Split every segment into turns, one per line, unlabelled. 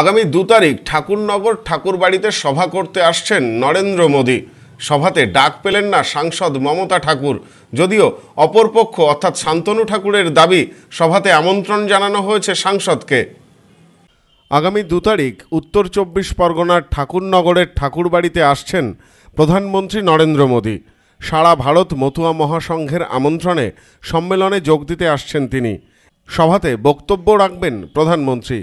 আগামী দু তারিখ ঠাকুরনগর ঠাকুরবাড়িতে সভা করতে আসছেন নরেন্দ্র মোদী সভাতে ডাক পেলেন না সাংসদ মমতা ঠাকুর যদিও অপরপক্ষ অর্থাৎ শান্তনু ঠাকুরের দাবি সভাতে আমন্ত্রণ জানানো হয়েছে সাংসদকে আগামী দু তারিখ উত্তর চব্বিশ পরগনার ঠাকুরনগরের ঠাকুরবাড়িতে আসছেন প্রধানমন্ত্রী নরেন্দ্র মোদী সারা ভারত মতুয়া মহাসংঘের আমন্ত্রণে সম্মেলনে যোগ দিতে আসছেন তিনি সভাতে বক্তব্য রাখবেন প্রধানমন্ত্রী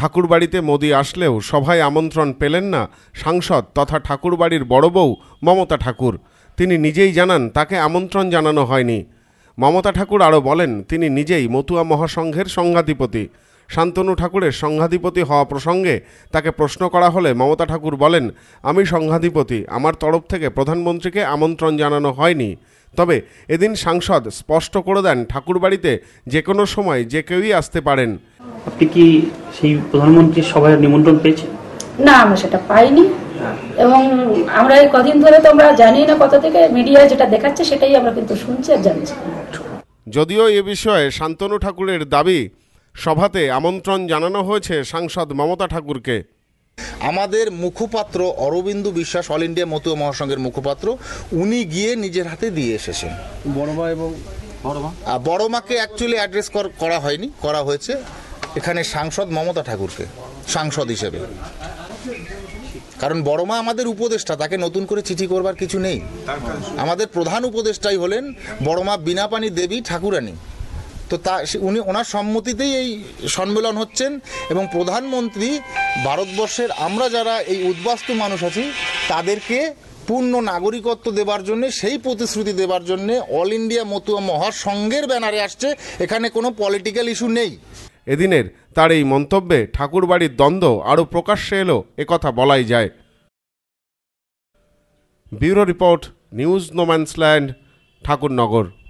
ঠাকুরবাড়িতে মোদি আসলেও সভায় আমন্ত্রণ পেলেন না সাংসদ তথা ঠাকুরবাড়ির বড় বউ মমতা ঠাকুর তিনি নিজেই জানান তাকে আমন্ত্রণ জানানো হয়নি মমতা ঠাকুর আরও বলেন তিনি নিজেই মতুয়া মহাসংঘের সংঘাধিপতি শান্তনু ঠাকুরের সংঘাধিপতি হওয়া প্রসঙ্গে তাকে প্রশ্ন করা হলে মমতা ঠাকুর বলেন আমি সংঘাধিপতি আমার তরফ থেকে প্রধানমন্ত্রীকে আমন্ত্রণ জানানো হয়নি তবে এদিন সাংসদ স্পষ্ট করে দেন ঠাকুরবাড়িতে যে কোনো সময় যে কেউই আসতে পারেন আপনি কি সেই প্রধানমন্ত্রীর সভায় নিমন্ত্রণ পেয়েছেন
না আমরা সেটা পাইনি এবং আমরা এই কদিন ধরে তো আমরা জানি না কত থেকে মিডিয়া যেটা দেখাচ্ছে সেটাই আমরা কিন্তু শুনছি আর জানছি
যদিও এ বিষয়ে শান্তনু ঠাকুরের দাবি সভাতে আমন্ত্রণ জানানো হয়েছে সাংসদ মমতা ঠাকুরকে আমাদের মুখপাত্র অরবিন্দ বিশ্বাস অল ইন্ডিয়া মতুয়
মহাসংঘের মুখপাত্র উনি গিয়ে নিজের হাতে দিয়ে এসেছেন বড়মা এবং বড়মাকে অ্যাকচুয়ালি অ্যাড্রেস করা হয়নি করা হয়েছে এখানে সাংসদ মমতা ঠাকুরকে সাংসদ হিসেবে কারণ বড়মা আমাদের উপদেষ্টা তাকে নতুন করে চিঠি করবার কিছু নেই আমাদের প্রধান উপদেষ্টাই হলেন বড়মা বিনাপানি দেবী ঠাকুরানী তো তা উনি ওনার সম্মতিতেই এই সম্মেলন হচ্ছেন এবং প্রধানমন্ত্রী ভারতবর্ষের আমরা যারা এই উদ্বাস্তু মানুষ আছি তাদেরকে পূর্ণ নাগরিকত্ব দেবার জন্য সেই প্রতিশ্রুতি দেবার জন্য অল ইন্ডিয়া মতুয়া মহাসংঘের ব্যানারে আসছে এখানে কোনো পলিটিক্যাল ইস্যু নেই
এদিনের তার এই মন্তব্যে ঠাকুরবাড়ির দ্বন্দ্ব আরও প্রকাশ্যে এলো একথা বলাই যায় bureau report news no man's land Thakurnagar